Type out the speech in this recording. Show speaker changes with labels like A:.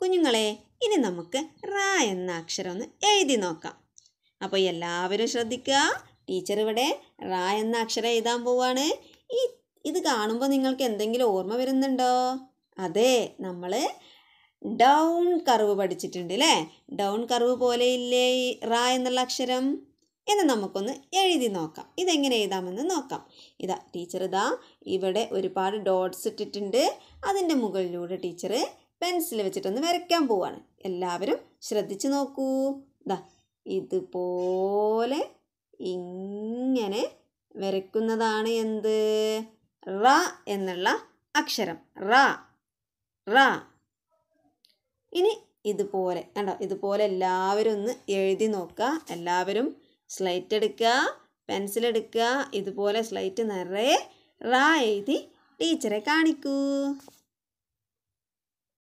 A: കുഞ്ഞുങ്ങളെ ഇനി നമുക്ക് റ എന്ന അക്ഷരം ഒന്ന് എഴുതി നോക്കാം അപ്പോൾ എല്ലാവരും ശ്രദ്ധിക്കുക ടീച്ചർ ഇവിടെ റ എന്ന അക്ഷരം എഴുതാൻ പോവാണ് ഈ ഇത് കാണുമ്പോൾ നിങ്ങൾക്ക് എന്തെങ്കിലും ഓർമ്മ വരുന്നുണ്ടോ അതെ നമ്മൾ ഡൗൺ കർവ് പഠിച്ചിട്ടുണ്ട് അല്ലേ ഡൗൺ കർവ് പോലെ ഇല്ലേ റ എന്നുള്ള അക്ഷരം എന്ന് നമുക്കൊന്ന് എഴുതി നോക്കാം ഇതെങ്ങനെ എഴുതാമെന്ന് നോക്കാം ഇതാ ടീച്ചർ ഇതാ ഇവിടെ ഒരുപാട് ഡോട്ട്സ് ഇട്ടിട്ടുണ്ട് അതിൻ്റെ മുകളിലൂടെ ടീച്ചർ പെൻസിൽ വെച്ചിട്ടൊന്ന് വരയ്ക്കാൻ പോവാണ് എല്ലാവരും ശ്രദ്ധിച്ചു നോക്കൂ ദാ ഇതുപോലെ ഇങ്ങനെ വരയ്ക്കുന്നതാണ് എന്ത് റ എന്നുള്ള അക്ഷരം റ റ ഇനി ഇതുപോലെ കണ്ടോ ഇതുപോലെ എല്ലാവരും ഒന്ന് എഴുതി നോക്കുക എല്ലാവരും സ്ലൈറ്റ് എടുക്കുക പെൻസിൽ എടുക്കുക ഇതുപോലെ സ്ലൈറ്റ് നിറയെ റ എഴുതി ടീച്ചറെ കാണിക്കൂ